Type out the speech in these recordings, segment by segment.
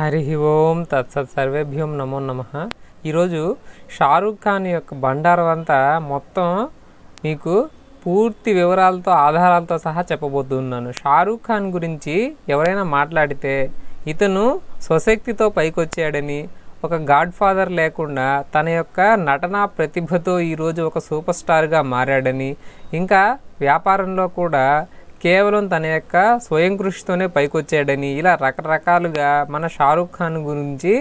హరి ఓం తత్సత్ సర్వేభ్యం నమో నమ ఈరోజు షారుఖ్ ఖాన్ యొక్క బండారం అంతా మొత్తం మీకు పూర్తి వివరాలతో ఆధారాలతో సహా చెప్పబోతున్నాను షారుఖ్ ఖాన్ గురించి ఎవరైనా మాట్లాడితే ఇతను స్వశక్తితో పైకొచ్చాడని ఒక గాడ్ ఫాదర్ లేకుండా తన యొక్క నటనా ప్రతిభతో ఈరోజు ఒక సూపర్ స్టార్గా మారాడని ఇంకా వ్యాపారంలో కూడా కేవలం తన యొక్క స్వయం కృషితోనే పైకొచ్చాడని ఇలా రకరకాలుగా మన షారుఖ్ ఖాన్ గురించి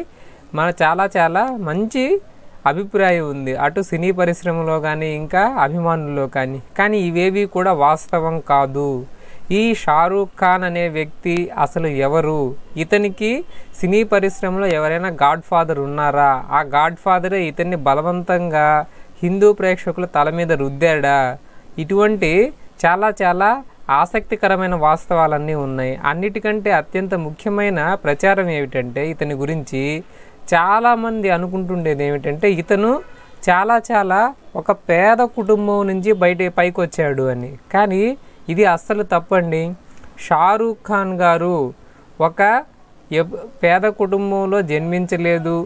మన చాలా చాలా మంచి అభిప్రాయం ఉంది అటు సినీ పరిశ్రమలో కానీ ఇంకా అభిమానుల్లో కానీ కానీ ఇవేవి కూడా వాస్తవం కాదు ఈ షారూఖ్ ఖాన్ అనే వ్యక్తి అసలు ఎవరు ఇతనికి సినీ పరిశ్రమలో ఎవరైనా గాడ్ ఫాదర్ ఉన్నారా ఆ గాడ్ ఫాదరే ఇతన్ని బలవంతంగా హిందూ ప్రేక్షకుల తల మీద రుద్దాడా ఇటువంటి చాలా చాలా ఆసక్తికరమైన వాస్తవాలన్నీ ఉన్నాయి అన్నిటికంటే అత్యంత ముఖ్యమైన ప్రచారం ఏమిటంటే ఇతని గురించి చాలామంది అనుకుంటుండేది ఏమిటంటే ఇతను చాలా చాలా ఒక పేద కుటుంబం నుంచి బయట పైకి వచ్చాడు అని కానీ ఇది అస్సలు తప్పండి షారూఖ్ ఖాన్ గారు ఒక పేద కుటుంబంలో జన్మించలేదు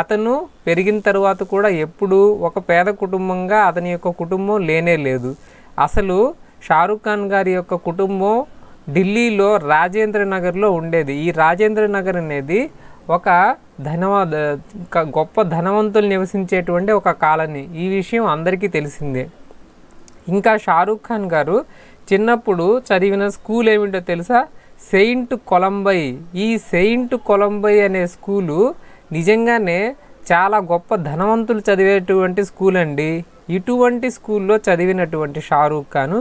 అతను పెరిగిన తర్వాత కూడా ఎప్పుడూ ఒక పేద కుటుంబంగా అతని యొక్క కుటుంబం లేనే లేదు అసలు షారుఖ్ ఖాన్ గారి యొక్క కుటుంబం ఢిల్లీలో రాజేంద్ర నగర్లో ఉండేది ఈ రాజేంద్ర నగర్ అనేది ఒక ధనవ గొప్ప ధనవంతులు నివసించేటువంటి ఒక కాలనీ ఈ విషయం అందరికీ తెలిసిందే ఇంకా షారుఖ్ ఖాన్ గారు చిన్నప్పుడు చదివిన స్కూల్ ఏమిటో తెలుసా సెయింట్ కొలంబై ఈ సెయింట్ కొలంబై అనే స్కూలు నిజంగానే చాలా గొప్ప ధనవంతులు చదివేటువంటి స్కూల్ అండి ఇటువంటి స్కూల్లో చదివినటువంటి షారూఖ్ ఖాన్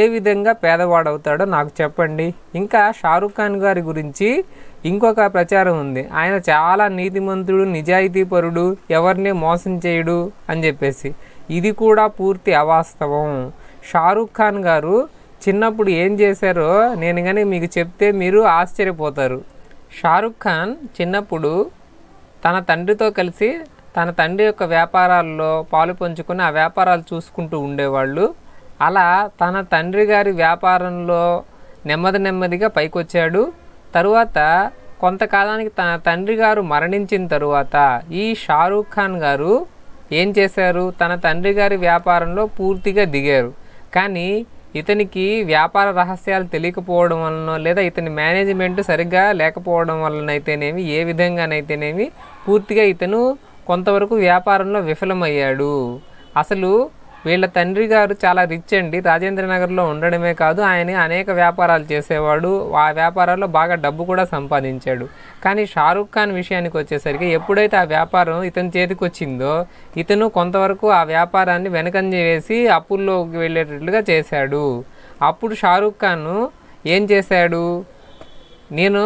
ఏ విధంగా పేదవాడవుతాడో నాకు చెప్పండి ఇంకా షారూఖ్ ఖాన్ గారి గురించి ఇంకొక ప్రచారం ఉంది ఆయన చాలా నీతిమంతుడు నిజాయితీపరుడు ఎవరిని మోసం చేయడు అని చెప్పేసి ఇది కూడా పూర్తి అవాస్తవం షారూఖ్ ఖాన్ గారు చిన్నప్పుడు ఏం చేశారో నేను కానీ మీకు చెప్తే మీరు ఆశ్చర్యపోతారు షారుఖ్ ఖాన్ చిన్నప్పుడు తన తండ్రితో కలిసి తన తండ్రి యొక్క వ్యాపారాల్లో పాలు పంచుకుని ఆ వ్యాపారాలు చూసుకుంటూ ఉండేవాళ్ళు అలా తన తండ్రి గారి వ్యాపారంలో నెమ్మది నెమ్మదిగా పైకొచ్చాడు తరువాత కొంతకాలానికి తన తండ్రి గారు మరణించిన తరువాత ఈ షారూఖ్ ఖాన్ గారు ఏం చేశారు తన తండ్రి గారి వ్యాపారంలో పూర్తిగా దిగారు కానీ ఇతనికి వ్యాపార రహస్యాలు తెలియకపోవడం వలన లేదా ఇతని మేనేజ్మెంట్ సరిగ్గా లేకపోవడం వలనైతేనేమి ఏ విధంగానైతేనేమి పూర్తిగా ఇతను కొంతవరకు వ్యాపారంలో విఫలమయ్యాడు అసలు వీళ్ళ తండ్రి గారు చాలా రిచ్ అండి రాజేంద్రనగర్లో ఉండడమే కాదు ఆయన అనేక వ్యాపారాలు చేసేవాడు ఆ వ్యాపారాల్లో బాగా డబ్బు కూడా సంపాదించాడు కానీ షారుఖ్ ఖాన్ విషయానికి వచ్చేసరికి ఎప్పుడైతే ఆ వ్యాపారం ఇతని చేతికి వచ్చిందో ఇతను కొంతవరకు ఆ వ్యాపారాన్ని వెనకంజ వేసి అప్పుల్లోకి వెళ్ళేటట్లుగా చేశాడు అప్పుడు షారుఖ్ ఖాన్ ఏం చేశాడు నేను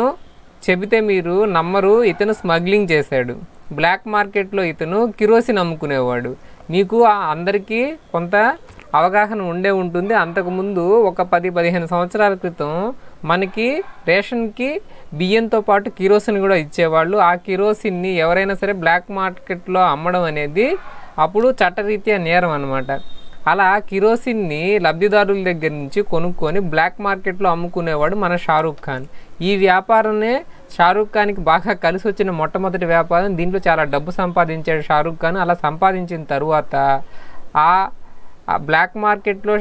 చెబితే మీరు నమ్మరు ఇతను స్మగ్లింగ్ చేశాడు బ్లాక్ మార్కెట్లో ఇతను కిరోసిన్ అమ్ముకునేవాడు మీకు అందరికీ కొంత అవగాహన ఉండే ఉంటుంది అంతకుముందు ఒక పది పదిహేను సంవత్సరాల క్రితం మనకి రేషన్కి బియ్యంతో పాటు కిరోసిన్ కూడా ఇచ్చేవాళ్ళు ఆ కిరోసిన్ని ఎవరైనా సరే బ్లాక్ మార్కెట్లో అమ్మడం అనేది అప్పుడు చట్టరీత్యా నేరం అనమాట అలా కిరోసిన్ని లబ్ధిదారుల దగ్గర నుంచి కొనుక్కొని బ్లాక్ మార్కెట్లో అమ్ముకునేవాడు మన షారూఖ్ ఖాన్ ఈ వ్యాపారమే షారూఖ్ ఖాన్కి బాగా కలిసి వచ్చిన మొట్టమొదటి వ్యాపారం దీంట్లో చాలా డబ్బు సంపాదించాడు షారూఖ్ ఖాన్ అలా సంపాదించిన తరువాత ఆ బ్లాక్ మార్కెట్లో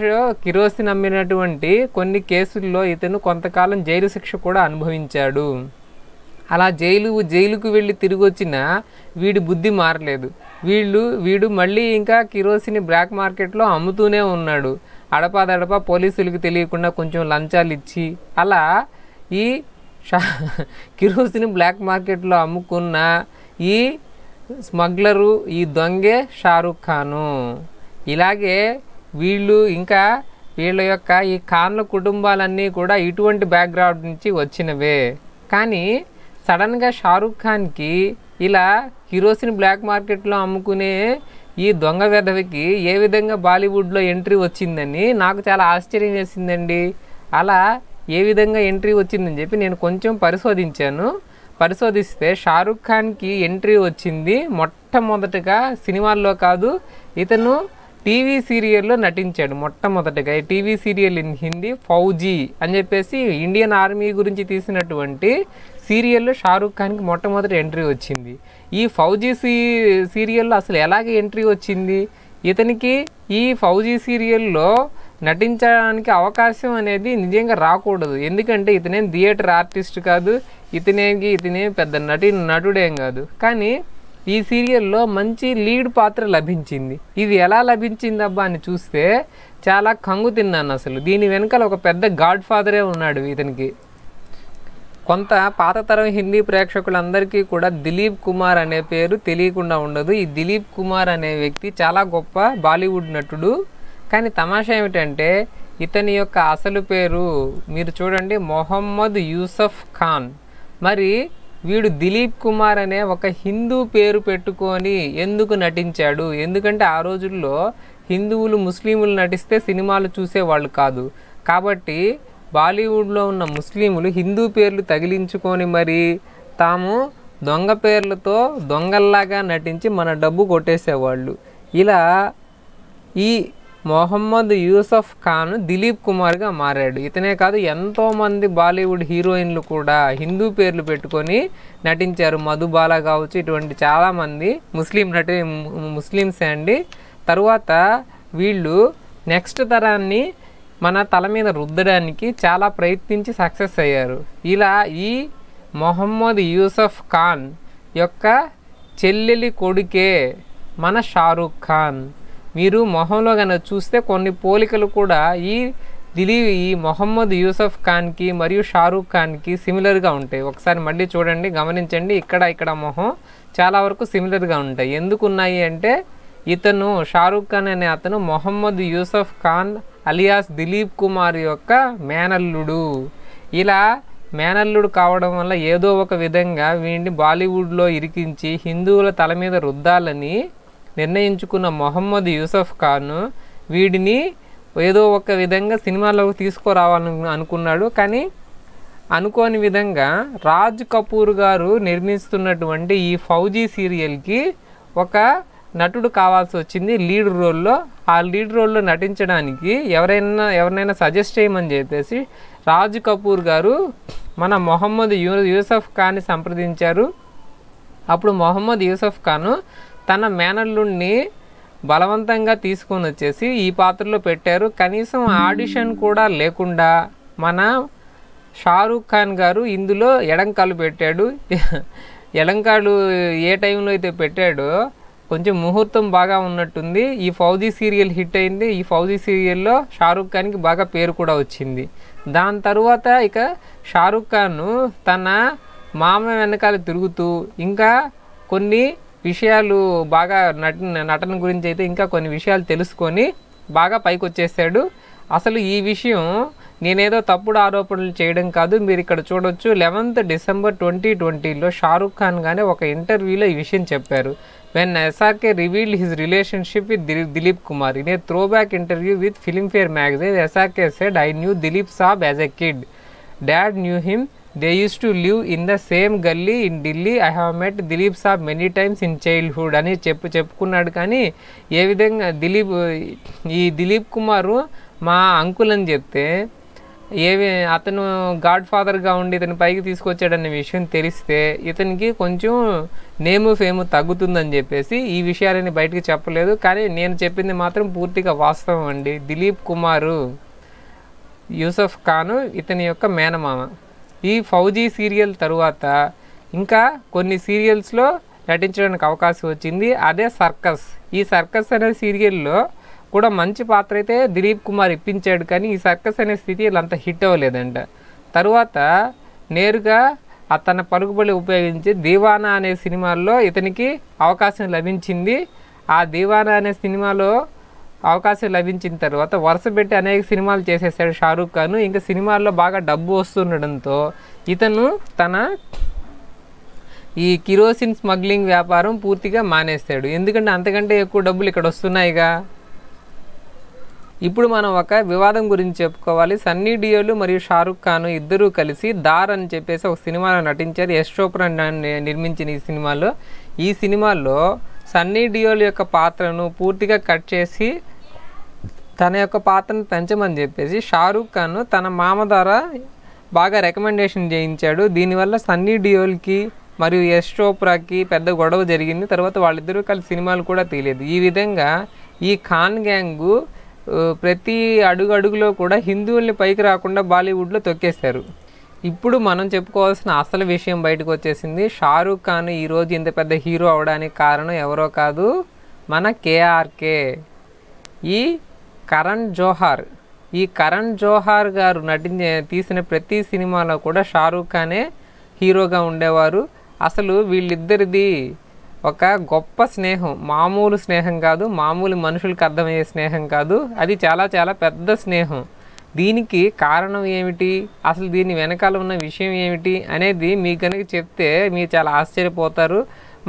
కిరోసిన్ అమ్మినటువంటి కొన్ని కేసుల్లో ఇతను కొంతకాలం జైలు శిక్ష కూడా అనుభవించాడు అలా జైలు జైలుకు వెళ్ళి తిరిగి వచ్చినా వీడి బుద్ధి మారలేదు వీళ్ళు వీడు మళ్ళీ ఇంకా కిరోసిని బ్లాక్ మార్కెట్లో అమ్ముతూనే ఉన్నాడు అడపాదడపా పోలీసులకు తెలియకుండా కొంచెం లంచాలు ఇచ్చి అలా ఈ షా కిరోసిని బ్లాక్ మార్కెట్లో అమ్ముకున్న ఈ స్మగ్లరు ఈ దొంగే షారుఖ్ ఖాను ఇలాగే వీళ్ళు ఇంకా వీళ్ళ యొక్క ఈ ఖాన్ల కుటుంబాలన్నీ కూడా ఇటువంటి బ్యాక్గ్రౌండ్ నుంచి వచ్చినవే కానీ సడన్గా షారుఖ్ ఖాన్కి ఇలా హీరోస్ని బ్లాక్ మార్కెట్లో అమ్ముకునే ఈ దొంగ వెధవికి ఏ విధంగా బాలీవుడ్లో ఎంట్రీ వచ్చిందని నాకు చాలా ఆశ్చర్యం వేసిందండి అలా ఏ విధంగా ఎంట్రీ వచ్చిందని చెప్పి నేను కొంచెం పరిశోధించాను పరిశోధిస్తే షారుఖ్ ఖాన్కి ఎంట్రీ వచ్చింది మొట్టమొదటగా సినిమాల్లో కాదు ఇతను టీవీ సీరియల్లో నటించాడు మొట్టమొదటగా TV serial in Hindi Fauji అని చెప్పేసి ఇండియన్ ఆర్మీ గురించి తీసినటువంటి సీరియల్లో షారూఖ్ ఖాన్కి మొట్టమొదటి ఎంట్రీ వచ్చింది ఈ ఫౌజీ సీ సీరియల్లో అసలు ఎలాగ ఎంట్రీ వచ్చింది ఇతనికి ఈ ఫౌజీ సీరియల్లో నటించడానికి అవకాశం అనేది నిజంగా రాకూడదు ఎందుకంటే ఇతనేం థియేటర్ ఆర్టిస్ట్ కాదు ఇతనేకి ఇతనేం పెద్ద నటి నటుడేం కాదు కానీ ఈ సీరియల్లో మంచి లీడ్ పాత్ర లభించింది ఇది ఎలా లభించిందబ్బా అని చూస్తే చాలా కంగు తిన్నాను అసలు దీని వెనకాల ఒక పెద్ద గాడ్ ఫాదరే ఉన్నాడు ఇతనికి కొంత పాత తరం హిందీ ప్రేక్షకులందరికీ కూడా దిలీప్ కుమార్ అనే పేరు తెలియకుండా ఉండదు ఈ దిలీప్ కుమార్ అనే వ్యక్తి చాలా గొప్ప బాలీవుడ్ నటుడు కానీ తమాషా ఏమిటంటే ఇతని యొక్క అసలు పేరు మీరు చూడండి మొహమ్మద్ యూసఫ్ ఖాన్ మరి వీడు దిలీప్ కుమార్ అనే ఒక హిందూ పేరు పెట్టుకొని ఎందుకు నటించాడు ఎందుకంటే ఆ రోజుల్లో హిందువులు ముస్లింలు నటిస్తే సినిమాలు చూసేవాళ్ళు కాదు కాబట్టి బాలీవుడ్లో ఉన్న ముస్లింలు హిందూ పేర్లు తగిలించుకొని మరి తాము దొంగ పేర్లతో దొంగల్లాగా నటించి మన డబ్బు కొట్టేసేవాళ్ళు ఇలా ఈ మొహమ్మద్ యూసఫ్ ఖాన్ దిలీప్ కుమార్గా మారాడు ఇతనే కాదు ఎంతోమంది బాలీవుడ్ హీరోయిన్లు కూడా హిందూ పేర్లు పెట్టుకొని నటించారు మధుబాల కావచ్చు ఇటువంటి చాలామంది ముస్లిం నటి ముస్లింసే అండి తరువాత వీళ్ళు నెక్స్ట్ తరాన్ని మన తల మీద రుద్దడానికి చాలా ప్రయత్నించి సక్సెస్ అయ్యారు ఇలా ఈ మొహమ్మద్ యూసఫ్ ఖాన్ యొక్క చెల్లెలి కొడుకే మన షారూఖ్ ఖాన్ మీరు మొహంలో కనుక చూస్తే కొన్ని పోలికలు కూడా ఈ దిలీప్ ఈ మొహమ్మద్ యూసఫ్ ఖాన్కి మరియు షారూఖ్ ఖాన్కి సిమిలర్గా ఉంటాయి ఒకసారి మళ్ళీ చూడండి గమనించండి ఇక్కడ ఇక్కడ మొహం చాలా వరకు సిమిలర్గా ఉంటాయి ఎందుకున్నాయి అంటే ఇతను షారూఖ్ ఖాన్ అనే అతను మొహమ్మద్ యూసఫ్ ఖాన్ అలియాస్ దిలీప్ కుమార్ యొక్క మేనల్లుడు ఇలా మేనల్లుడు కావడం వల్ల ఏదో ఒక విధంగా వీడిని బాలీవుడ్లో ఇరికించి హిందువుల తల మీద రుద్దాలని నిర్ణయించుకున్న మొహమ్మద్ యూసఫ్ ఖాన్ వీడిని ఏదో ఒక విధంగా సినిమాలోకి తీసుకురావాలని అనుకున్నాడు కానీ అనుకోని విధంగా రాజ్ కపూర్ గారు నిర్మిస్తున్నటువంటి ఈ ఫౌజీ సీరియల్కి ఒక నటుడు కావాల్సి వచ్చింది లీడ్ రోల్లో ఆ లీడ్ రోల్లో నటించడానికి ఎవరైనా ఎవరినైనా సజెస్ట్ చేయమని చెప్పేసి రాజ్ కపూర్ గారు మన మొహమ్మద్ యూ యూసఫ్ ఖాన్ని సంప్రదించారు అప్పుడు మొహమ్మద్ యూసఫ్ ఖాన్ తన మేనల్లుణ్ణి బలవంతంగా తీసుకొని వచ్చేసి ఈ పాత్రలో పెట్టారు కనీసం ఆడిషన్ కూడా లేకుండా మన షారూఖ్ ఖాన్ గారు ఇందులో ఎడంకాలు పెట్టాడు ఎడంకాలు ఏ టైంలో అయితే పెట్టాడో కొంచెం ముహూర్తం బాగా ఉన్నట్టుంది ఈ ఫౌజీ సీరియల్ హిట్ అయింది ఈ ఫౌజీ సీరియల్లో షారుఖ్ ఖాన్కి బాగా పేరు కూడా వచ్చింది దాని తర్వాత ఇక షారుఖ్ ఖాన్ తన మామ వెనకాల తిరుగుతూ ఇంకా కొన్ని విషయాలు బాగా నటన నటన గురించి అయితే ఇంకా కొన్ని విషయాలు తెలుసుకొని బాగా పైకి వచ్చేసాడు అసలు ఈ విషయం నేనేదో తప్పుడు ఆరోపణలు చేయడం కాదు మీరు ఇక్కడ చూడొచ్చు లెవెన్త్ డిసెంబర్ ట్వంటీ ట్వంటీలో షారుఖ్ ఖాన్ గానే ఒక ఇంటర్వ్యూలో ఈ విషయం చెప్పారు when SRK revealed his relationship with Dilip Kumar in a throwback interview with Filmfare magazine SRK said I knew Dilip Saab as a kid dad knew him they used to live in the same gali in Delhi I have met Dilip Saab many times in childhood అని చెప్పు చెప్పుకున్నాడు కానీ ఏ విధంగా దిలీప్ ఈ దిలీప్ కుమారు మా uncle అని చెప్తే ఏమి అతను గాడ్ ఫాదర్గా ఉండి ఇతని పైకి తీసుకొచ్చాడనే విషయం తెలిస్తే ఇతనికి కొంచెం నేము ఫేము తగ్గుతుందని చెప్పేసి ఈ విషయాలని బయటకు చెప్పలేదు కానీ నేను చెప్పింది మాత్రం పూర్తిగా వాస్తవం అండి దిలీప్ కుమారు యూసఫ్ ఖాను ఇతని యొక్క మేనమామ ఈ ఫౌజీ సీరియల్ తరువాత ఇంకా కొన్ని సీరియల్స్లో నటించడానికి అవకాశం వచ్చింది అదే సర్కస్ ఈ సర్కస్ అనే సీరియల్లో కూడా మంచి పాత్ర అయితే దిలీప్ కుమార్ ఇప్పించాడు కానీ ఈ సర్కస్ అనే స్థితి అంత హిట్ అవ్వలేదంట తరువాత నేరుగా అతన పలుకుబడి ఉపయోగించి దీవానా అనే సినిమాల్లో ఇతనికి అవకాశం లభించింది ఆ దీవానా అనే సినిమాలో అవకాశం లభించిన తర్వాత వరుస పెట్టి అనేక సినిమాలు చేసేసాడు షారూఖ్ ఖాన్ ఇంకా సినిమాల్లో బాగా డబ్బు వస్తుండడంతో ఇతను తన ఈ కిరోసిన్ స్మగ్లింగ్ వ్యాపారం పూర్తిగా మానేస్తాడు ఎందుకంటే అంతకంటే ఎక్కువ డబ్బులు ఇక్కడ వస్తున్నాయిగా ఇప్పుడు మనం ఒక వివాదం గురించి చెప్పుకోవాలి సన్నీ డియోలు మరియు షారుఖ్ ఖాన్ ఇద్దరూ కలిసి దార్ అని చెప్పేసి ఒక సినిమాలో నటించారు యశ్ చోప్రా నిర్మించిన ఈ సినిమాలో ఈ సినిమాలో సన్నీ డియోల్ యొక్క పాత్రను పూర్తిగా కట్ చేసి తన యొక్క పాత్రను పెంచమని చెప్పేసి షారుఖ్ ఖాన్ తన మామ ద్వారా బాగా రికమెండేషన్ చేయించాడు దీనివల్ల సన్నీ డియోల్కి మరియు యశ్ చోప్రాకి పెద్ద గొడవ జరిగింది తర్వాత వాళ్ళిద్దరూ కలిసి సినిమాలు కూడా తీయలేదు ఈ విధంగా ఈ ఖాన్ గ్యాంగు ప్రతి అడుగు అడుగులో కూడా హిందువుల్ని పైకి రాకుండా బాలీవుడ్లో తొక్కేశారు ఇప్పుడు మనం చెప్పుకోవాల్సిన అసలు విషయం బయటకు వచ్చేసింది షారూఖ్ ఖాన్ ఈరోజు ఇంత పెద్ద హీరో అవడానికి కారణం ఎవరో కాదు మన కేఆర్కే ఈ కరణ్ జోహార్ ఈ కరణ్ జోహార్ గారు నటించే తీసిన ప్రతి సినిమాలో కూడా షారూఖ్ ఖానే హీరోగా ఉండేవారు అసలు వీళ్ళిద్దరిది ఒక గొప్ప స్నేహం మామూలు స్నేహం కాదు మామూలు మనుషులకు అర్థమయ్యే స్నేహం కాదు అది చాలా చాలా పెద్ద స్నేహం దీనికి కారణం ఏమిటి అసలు దీని వెనకాల ఉన్న విషయం ఏమిటి అనేది మీ కనుక చెప్తే మీరు చాలా ఆశ్చర్యపోతారు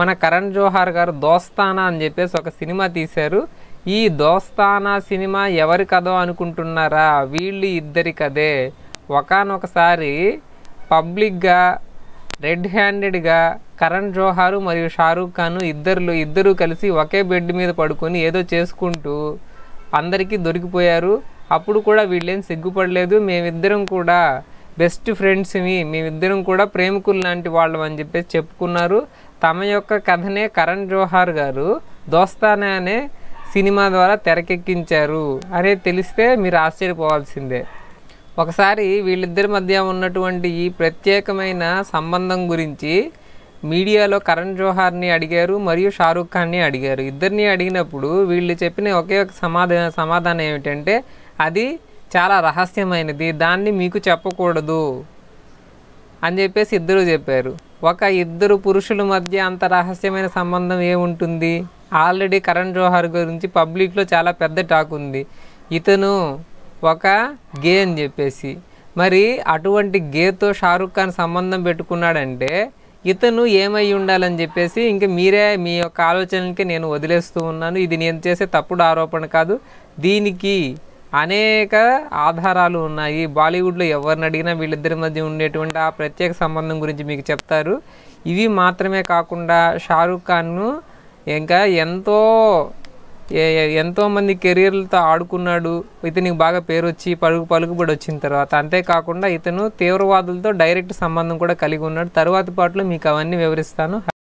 మన కరణ్ జోహార్ గారు దోస్తానా అని చెప్పేసి ఒక సినిమా తీశారు ఈ దోస్తానా సినిమా ఎవరి కథ అనుకుంటున్నారా వీళ్ళు ఇద్దరి కథే ఒకనొకసారి పబ్లిక్గా రెడ్ హ్యాండెడ్గా కరణ్ జోహారు మరియు షారూఖ్ ఖాన్ ఇద్దరు ఇద్దరూ కలిసి ఒకే బెడ్ మీద పడుకొని ఏదో చేసుకుంటూ అందరికీ దొరికిపోయారు అప్పుడు కూడా వీళ్ళేం సిగ్గుపడలేదు మేమిద్దరం కూడా బెస్ట్ ఫ్రెండ్స్ని మేమిద్దరం కూడా ప్రేమికులు లాంటి వాళ్ళం అని చెప్పేసి చెప్పుకున్నారు తమ యొక్క కథనే కరణ్ జోహార్ గారు దోస్తానే అనే సినిమా ద్వారా తెరకెక్కించారు అనేది తెలిస్తే మీరు ఆశ్చర్యపోవాల్సిందే ఒకసారి వీళ్ళిద్దరి మధ్య ఉన్నటువంటి ఈ ప్రత్యేకమైన సంబంధం గురించి మీడియాలో కరణ్ జోహార్ని అడిగారు మరియు షారూఖ్ ఖాన్ని అడిగారు ఇద్దరిని అడిగినప్పుడు వీళ్ళు చెప్పిన ఒకే ఒక సమాధాన సమాధానం ఏమిటంటే అది చాలా రహస్యమైనది దాన్ని మీకు చెప్పకూడదు అని చెప్పేసి ఇద్దరు చెప్పారు ఒక ఇద్దరు పురుషుల మధ్య అంత రహస్యమైన సంబంధం ఏముంటుంది ఆల్రెడీ కరణ్ జోహార్ గురించి పబ్లిక్లో చాలా పెద్ద టాక్ ఉంది ఇతను ఒక గే అని చెప్పేసి మరి అటువంటి గేతో షారుఖ్ ఖాన్ సంబంధం పెట్టుకున్నాడంటే ఇతను ఏమై ఉండాలని చెప్పేసి ఇంకా మీరే మీ యొక్క ఆలోచనలకి నేను వదిలేస్తూ ఉన్నాను ఇది నేను చేసే తప్పుడు ఆరోపణ కాదు దీనికి అనేక ఆధారాలు ఉన్నాయి బాలీవుడ్లో ఎవరిని అడిగినా వీళ్ళిద్దరి మధ్య ఉండేటువంటి ఆ ప్రత్యేక సంబంధం గురించి మీకు చెప్తారు ఇవి మాత్రమే కాకుండా షారుఖ్ ఖాన్ను ఇంకా ఎంతో ఎంతోమంది కెరీర్లతో ఆడుకున్నాడు ఇతనికి బాగా పేరు వచ్చి పలుకు పలుకుబడి వచ్చిన తర్వాత అంతేకాకుండా ఇతను తీవ్రవాదులతో డైరెక్ట్ సంబంధం కూడా కలిగి ఉన్నాడు తర్వాత పాటలో మీకు అవన్నీ వివరిస్తాను